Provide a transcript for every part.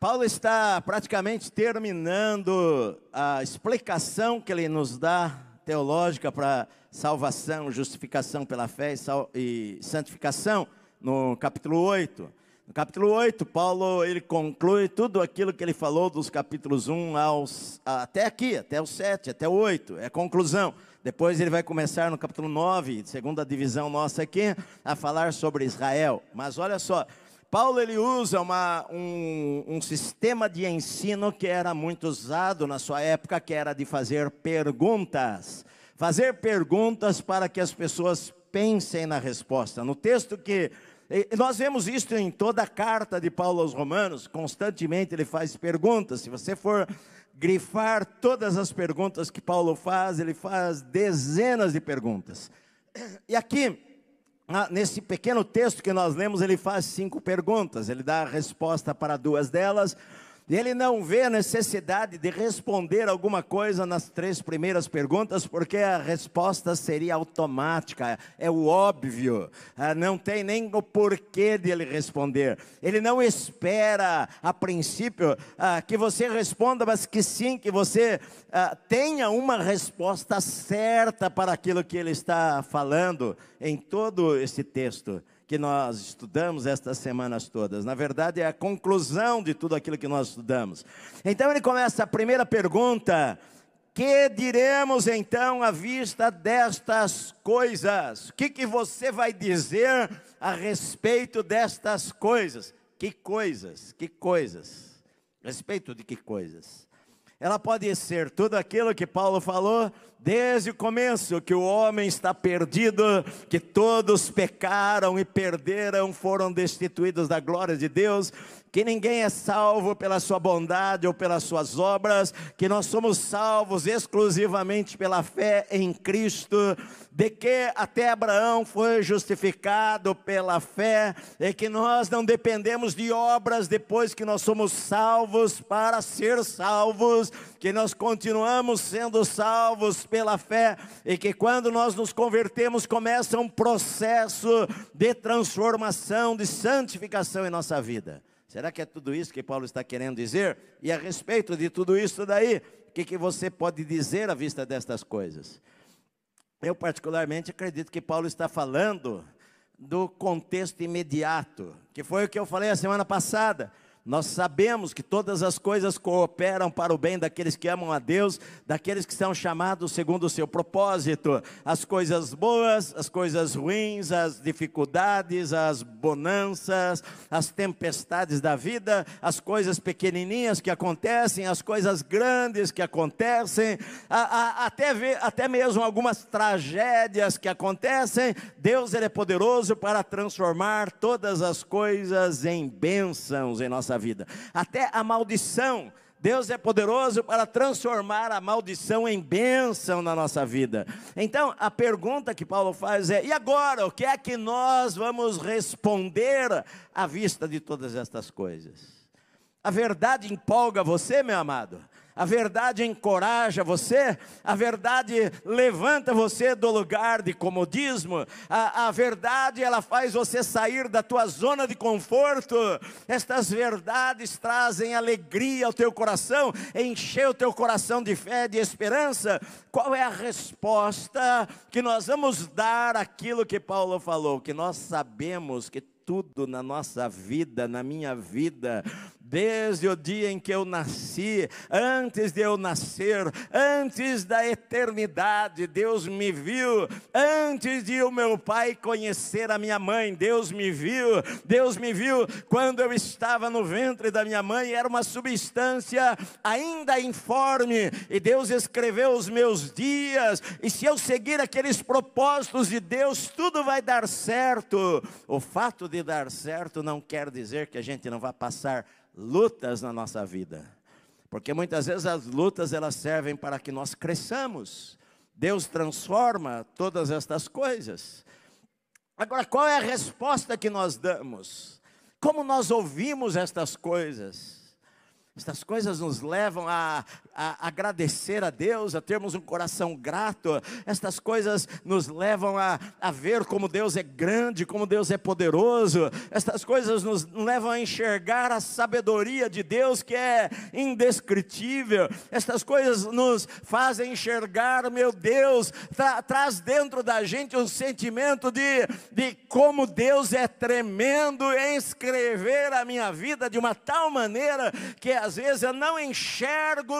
Paulo está praticamente terminando a explicação que ele nos dá teológica para salvação, justificação pela fé e, e santificação no capítulo 8. No capítulo 8, Paulo ele conclui tudo aquilo que ele falou dos capítulos 1 aos, até aqui, até o 7, até o 8, é a conclusão. Depois ele vai começar no capítulo 9, segunda divisão nossa aqui, a falar sobre Israel. Mas olha só, Paulo ele usa uma, um, um sistema de ensino que era muito usado na sua época, que era de fazer perguntas. Fazer perguntas para que as pessoas pensem na resposta. No texto que nós vemos isso em toda a carta de Paulo aos Romanos, constantemente ele faz perguntas. Se você for grifar todas as perguntas que Paulo faz, ele faz dezenas de perguntas. E aqui nesse pequeno texto que nós lemos, ele faz cinco perguntas. Ele dá a resposta para duas delas. Ele não vê a necessidade de responder alguma coisa nas três primeiras perguntas, porque a resposta seria automática, é o óbvio, ah, não tem nem o porquê de ele responder. Ele não espera, a princípio, ah, que você responda, mas que sim, que você ah, tenha uma resposta certa para aquilo que ele está falando em todo esse texto que nós estudamos estas semanas todas. Na verdade, é a conclusão de tudo aquilo que nós estudamos. Então ele começa a primeira pergunta: Que diremos então à vista destas coisas? O que, que você vai dizer a respeito destas coisas? Que coisas? Que coisas? Respeito de que coisas? Ela pode ser tudo aquilo que Paulo falou desde o começo que o homem está perdido, que todos pecaram e perderam, foram destituídos da glória de Deus, que ninguém é salvo pela sua bondade ou pelas suas obras, que nós somos salvos exclusivamente pela fé em Cristo, de que até Abraão foi justificado pela fé, e que nós não dependemos de obras depois que nós somos salvos para ser salvos, que nós continuamos sendo salvos pela fé e que quando nós nos convertemos começa um processo de transformação, de santificação em nossa vida. Será que é tudo isso que Paulo está querendo dizer? E a respeito de tudo isso daí, o que, que você pode dizer à vista destas coisas? Eu particularmente acredito que Paulo está falando do contexto imediato, que foi o que eu falei a semana passada. Nós sabemos que todas as coisas cooperam para o bem daqueles que amam a Deus, daqueles que são chamados segundo o seu propósito. As coisas boas, as coisas ruins, as dificuldades, as bonanças, as tempestades da vida, as coisas pequenininhas que acontecem, as coisas grandes que acontecem, a, a, até, ver, até mesmo algumas tragédias que acontecem. Deus ele é poderoso para transformar todas as coisas em bênçãos em nossa vida. Até a maldição, Deus é poderoso para transformar a maldição em bênção na nossa vida. Então, a pergunta que Paulo faz é: e agora, o que é que nós vamos responder à vista de todas estas coisas? A verdade empolga você, meu amado? a verdade encoraja você, a verdade levanta você do lugar de comodismo, a, a verdade ela faz você sair da tua zona de conforto. Estas verdades trazem alegria ao teu coração, enchem o teu coração de fé, de esperança. Qual é a resposta que nós vamos dar àquilo que Paulo falou? Que nós sabemos que tudo na nossa vida, na minha vida, desde o dia em que eu nasci, antes de eu nascer, antes da eternidade, Deus me viu, antes de o meu pai conhecer a minha mãe, Deus me viu, Deus me viu quando eu estava no ventre da minha mãe, era uma substância ainda informe, e Deus escreveu os meus dias, e se eu seguir aqueles propósitos de Deus, tudo vai dar certo. O fato de dar certo não quer dizer que a gente não vá passar lutas na nossa vida. Porque muitas vezes as lutas elas servem para que nós cresçamos. Deus transforma todas estas coisas. Agora, qual é a resposta que nós damos? Como nós ouvimos estas coisas? estas coisas nos levam a, a, agradecer a Deus, a termos um coração grato. Estas coisas nos levam a, a ver como Deus é grande, como Deus é poderoso. Estas coisas nos levam a enxergar a sabedoria de Deus que é indescritível. Estas coisas nos fazem enxergar, meu Deus, tra, traz dentro da gente um sentimento de, de como Deus é tremendo em escrever a minha vida de uma tal maneira que as às vezes eu não enxergo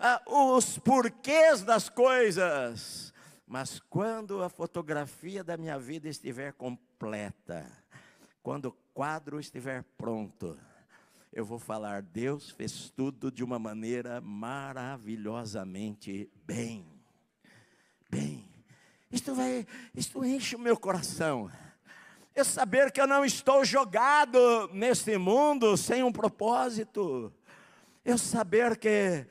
ah, os porquês das coisas, mas quando a fotografia da minha vida estiver completa, quando o quadro estiver pronto, eu vou falar: Deus fez tudo de uma maneira maravilhosamente bem. Bem, isto vai, isto enche o meu coração. Esse saber que eu não estou jogado neste mundo sem um propósito eu saber que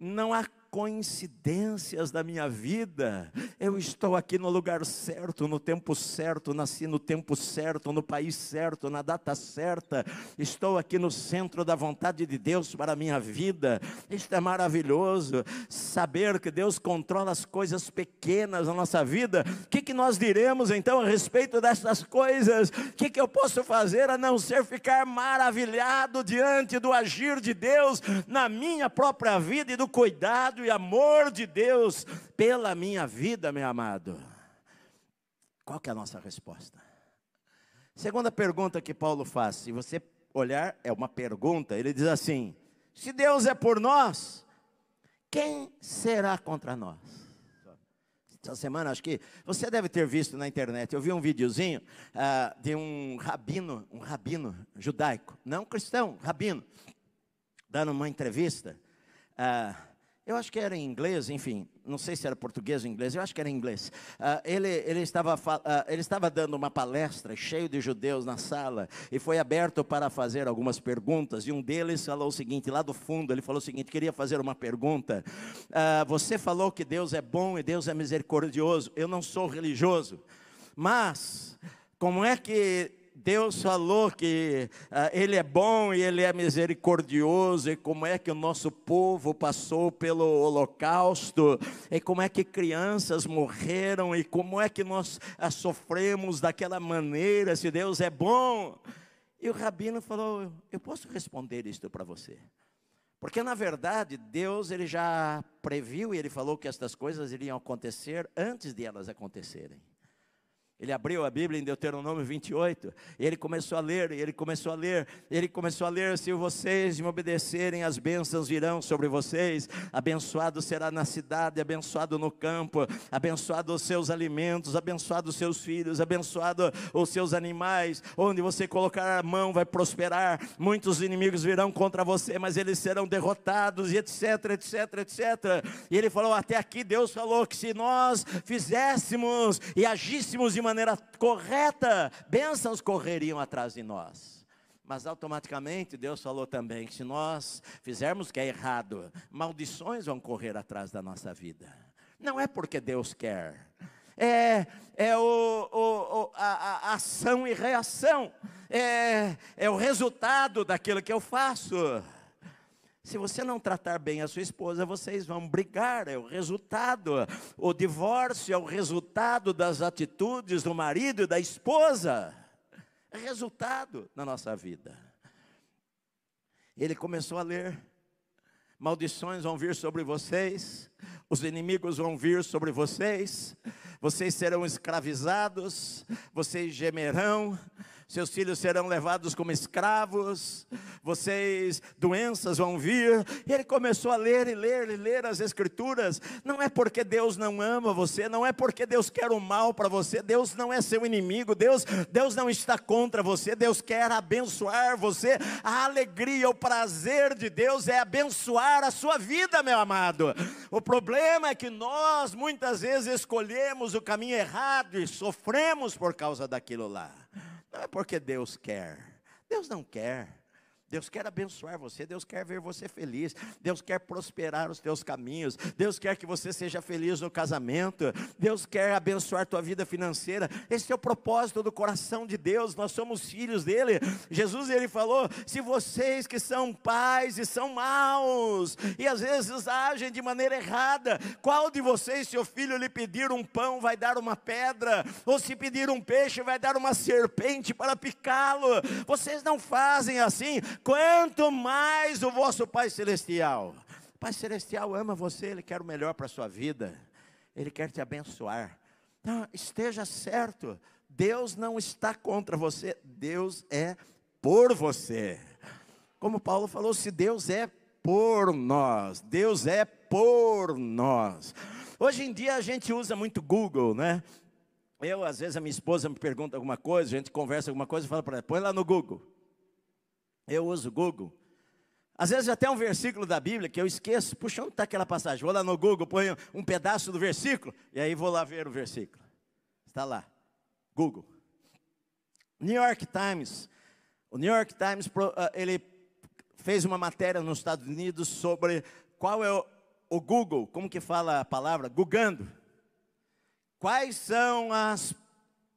não há coincidências da minha vida. Eu estou aqui no lugar certo, no tempo certo, nasci no tempo certo, no país certo, na data certa. Estou aqui no centro da vontade de Deus para a minha vida. Isto é maravilhoso. Saber que Deus controla as coisas pequenas da nossa vida. O que, que nós diremos então a respeito dessas coisas? O que, que eu posso fazer a não ser ficar maravilhado diante do agir de Deus na minha própria vida e do cuidado e amor de Deus pela minha vida, meu amado? Qual que é a nossa resposta? Segunda pergunta que Paulo faz, se você olhar, é uma pergunta, ele diz assim: se Deus é por nós, quem será contra nós? Essa semana, acho que você deve ter visto na internet. Eu vi um videozinho ah, de um rabino, um rabino judaico, não cristão, rabino, dando uma entrevista. Ah, eu acho que era em inglês, enfim, não sei se era português ou inglês, eu acho que era em inglês. Uh, ele, ele, estava, uh, ele estava dando uma palestra cheio de judeus na sala e foi aberto para fazer algumas perguntas. E um deles falou o seguinte: lá do fundo, ele falou o seguinte: queria fazer uma pergunta. Uh, você falou que Deus é bom e Deus é misericordioso. Eu não sou religioso, mas como é que Deus falou que ah, Ele é bom e Ele é misericordioso, e como é que o nosso povo passou pelo Holocausto, e como é que crianças morreram, e como é que nós ah, sofremos daquela maneira, se Deus é bom. E o rabino falou: Eu posso responder isto para você. Porque na verdade, Deus ele já previu e ele falou que estas coisas iriam acontecer antes de elas acontecerem. Ele abriu a Bíblia em Deuteronômio 28, e ele começou a ler, e ele começou a ler, ele começou a ler: se vocês me obedecerem, as bênçãos virão sobre vocês, abençoado será na cidade, abençoado no campo, abençoado os seus alimentos, abençoado os seus filhos, abençoado os seus animais, onde você colocar a mão vai prosperar, muitos inimigos virão contra você, mas eles serão derrotados, e etc, etc, etc. E ele falou: até aqui Deus falou que se nós fizéssemos e agíssemos de maneira maneira correta, bênçãos correriam atrás de nós. Mas automaticamente Deus falou também que se nós fizermos o que é errado, maldições vão correr atrás da nossa vida. Não é porque Deus quer, é, é o, o, o a, a ação e reação, é, é o resultado daquilo que eu faço. Se você não tratar bem a sua esposa, vocês vão brigar, é o resultado. O divórcio é o resultado das atitudes do marido e da esposa. É resultado na nossa vida. Ele começou a ler maldições vão vir sobre vocês, os inimigos vão vir sobre vocês, vocês serão escravizados, vocês gemerão, seus filhos serão levados como escravos, vocês, doenças vão vir. E ele começou a ler e ler e ler as Escrituras. Não é porque Deus não ama você, não é porque Deus quer o mal para você, Deus não é seu inimigo, Deus, Deus não está contra você, Deus quer abençoar você. A alegria, o prazer de Deus é abençoar a sua vida, meu amado. O problema é que nós muitas vezes escolhemos o caminho errado e sofremos por causa daquilo lá porque Deus quer. Deus não quer. Deus quer abençoar você, Deus quer ver você feliz, Deus quer prosperar os teus caminhos, Deus quer que você seja feliz no casamento, Deus quer abençoar tua vida financeira. Esse é o propósito do coração de Deus, nós somos filhos dele. Jesus ele falou: "Se vocês que são pais e são maus e às vezes agem de maneira errada, qual de vocês seu filho lhe pedir um pão vai dar uma pedra, ou se pedir um peixe vai dar uma serpente para picá-lo? Vocês não fazem assim?" quanto mais o vosso Pai Celestial. Pai Celestial ama você, Ele quer o melhor para a sua vida, Ele quer te abençoar. Então, esteja certo, Deus não está contra você, Deus é por você. Como Paulo falou, se Deus é por nós, Deus é por nós. Hoje em dia a gente usa muito Google, né? Eu, às vezes, a minha esposa me pergunta alguma coisa, a gente conversa alguma coisa e fala para ela, põe lá no Google. Eu uso o Google. Às vezes até um versículo da Bíblia que eu esqueço, puxa, onde está aquela passagem? Vou lá no Google, ponho um pedaço do versículo, e aí vou lá ver o versículo. Está lá, Google. New York Times. O New York Times, ah, ele fez uma matéria nos Estados Unidos sobre qual é o, Google, como que fala a palavra? Gugando. Quais são as,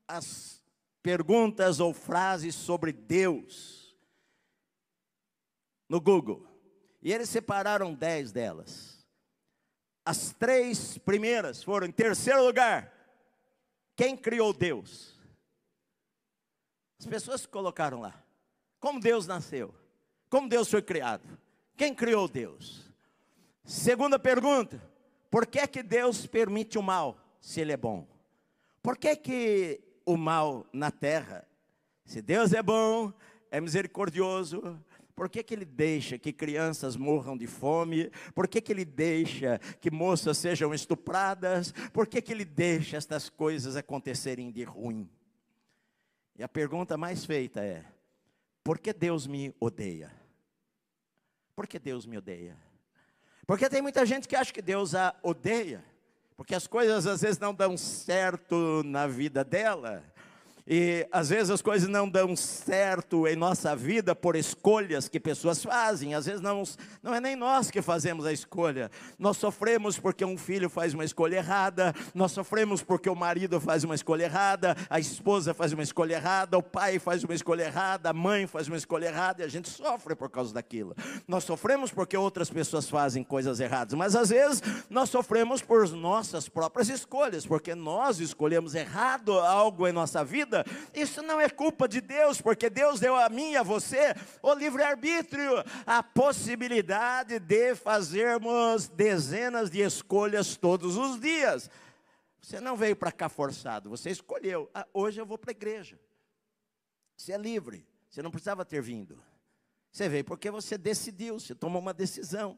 as perguntas ou frases sobre Deus? no Google. E eles separaram dez delas. As três primeiras foram, em terceiro lugar, quem criou Deus? As pessoas colocaram lá. Como Deus nasceu? Como Deus foi criado? Quem criou Deus? Segunda pergunta: por que é que Deus permite o mal se ele é bom? Por que é que o mal na terra? Se Deus é bom, é misericordioso, por que, que ele deixa que crianças morram de fome? Por que, que ele deixa que moças sejam estupradas? Por que, que ele deixa estas coisas acontecerem de ruim? E a pergunta mais feita é: por que Deus me odeia? Por que Deus me odeia? Porque tem muita gente que acha que Deus a odeia, porque as coisas às vezes não dão certo na vida dela, e às vezes as coisas não dão certo em nossa vida por escolhas que pessoas fazem. Às vezes não, não é nem nós que fazemos a escolha. Nós sofremos porque um filho faz uma escolha errada, nós sofremos porque o marido faz uma escolha errada, a esposa faz uma escolha errada, o pai faz uma escolha errada, a mãe faz uma escolha errada e a gente sofre por causa daquilo. Nós sofremos porque outras pessoas fazem coisas erradas, mas às vezes nós sofremos por nossas próprias escolhas, porque nós escolhemos errado algo em nossa vida vida. Isso não é culpa de Deus, porque Deus deu a mim e a você o livre-arbítrio, a possibilidade de fazermos dezenas de escolhas todos os dias. Você não veio para cá forçado, você escolheu. Ah, hoje eu vou para a igreja. Você é livre, você não precisava ter vindo. Você veio porque você decidiu, você tomou uma decisão.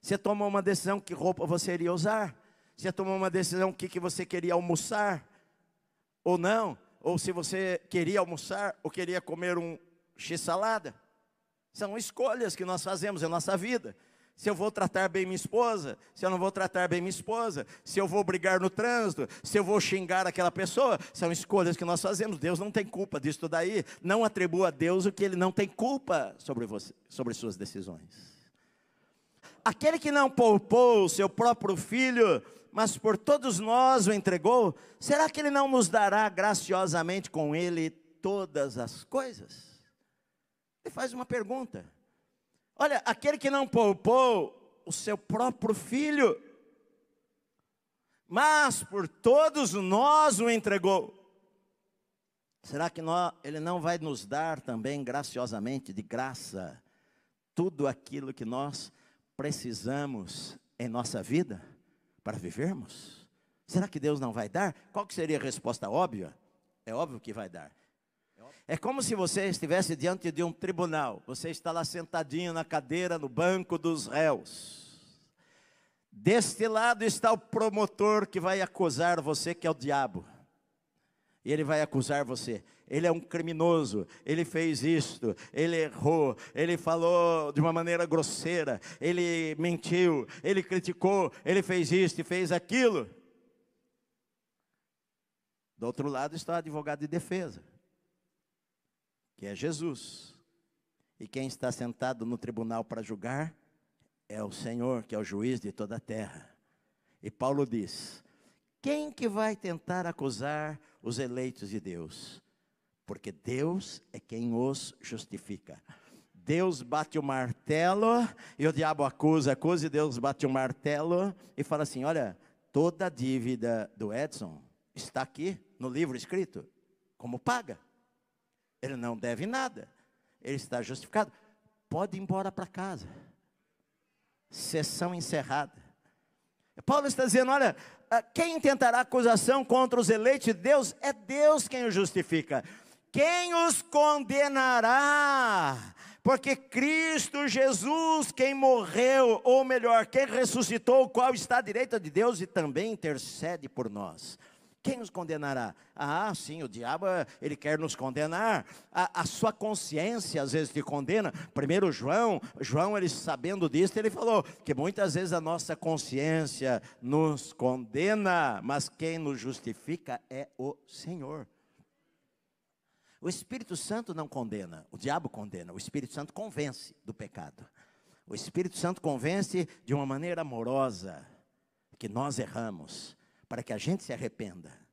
Você tomou uma decisão que roupa você iria usar. Você tomou uma decisão o que, que você queria almoçar ou não ou se você queria almoçar ou queria comer um x-salada. São escolhas que nós fazemos na nossa vida. Se eu vou tratar bem minha esposa, se eu não vou tratar bem minha esposa, se eu vou brigar no trânsito, se eu vou xingar aquela pessoa, são escolhas que nós fazemos. Deus não tem culpa disso daí. Não atribua a Deus o que ele não tem culpa sobre você, sobre suas decisões. Aquele que não poupou o seu próprio filho, mas por todos nós o entregou, será que ele não nos dará graciosamente com ele todas as coisas? Ele faz uma pergunta. Olha, aquele que não poupou o seu próprio filho, mas por todos nós o entregou. Será que nós, ele não vai nos dar também graciosamente, de graça, tudo aquilo que nós precisamos em nossa vida? para vivermos? Será que Deus não vai dar? Qual que seria a resposta óbvia? É óbvio que vai dar. É como se você estivesse diante de um tribunal. Você está lá sentadinho na cadeira, no banco dos réus. Deste lado está o promotor que vai acusar você, que é o diabo. E ele vai acusar você. Ele é um criminoso, ele fez isto, ele errou, ele falou de uma maneira grosseira, ele mentiu, ele criticou, ele fez isto e fez aquilo. Do outro lado está o advogado de defesa, que é Jesus. E quem está sentado no tribunal para julgar é o Senhor, que é o juiz de toda a terra. E Paulo diz: Quem que vai tentar acusar os eleitos de Deus, porque Deus é quem os justifica. Deus bate o martelo e o diabo acusa, acusa e Deus bate o martelo e fala assim: Olha, toda a dívida do Edson está aqui no livro escrito, como paga. Ele não deve nada, ele está justificado. Pode ir embora para casa. Sessão encerrada. Paulo está dizendo: Olha, ah, quem tentará acusação contra os eleitos de Deus? É Deus quem os justifica. Quem os condenará? Porque Cristo Jesus, quem morreu, ou melhor, quem ressuscitou, o qual está à direita de Deus e também intercede por nós. Quem nos condenará? Ah, sim, o diabo, ele quer nos condenar. A, a sua consciência às vezes te condena. Primeiro João, João ele sabendo disso, ele falou que muitas vezes a nossa consciência nos condena, mas quem nos justifica é o Senhor. O Espírito Santo não condena, o diabo condena, o Espírito Santo convence do pecado. O Espírito Santo convence de uma maneira amorosa que nós erramos, para que a gente se arrependa.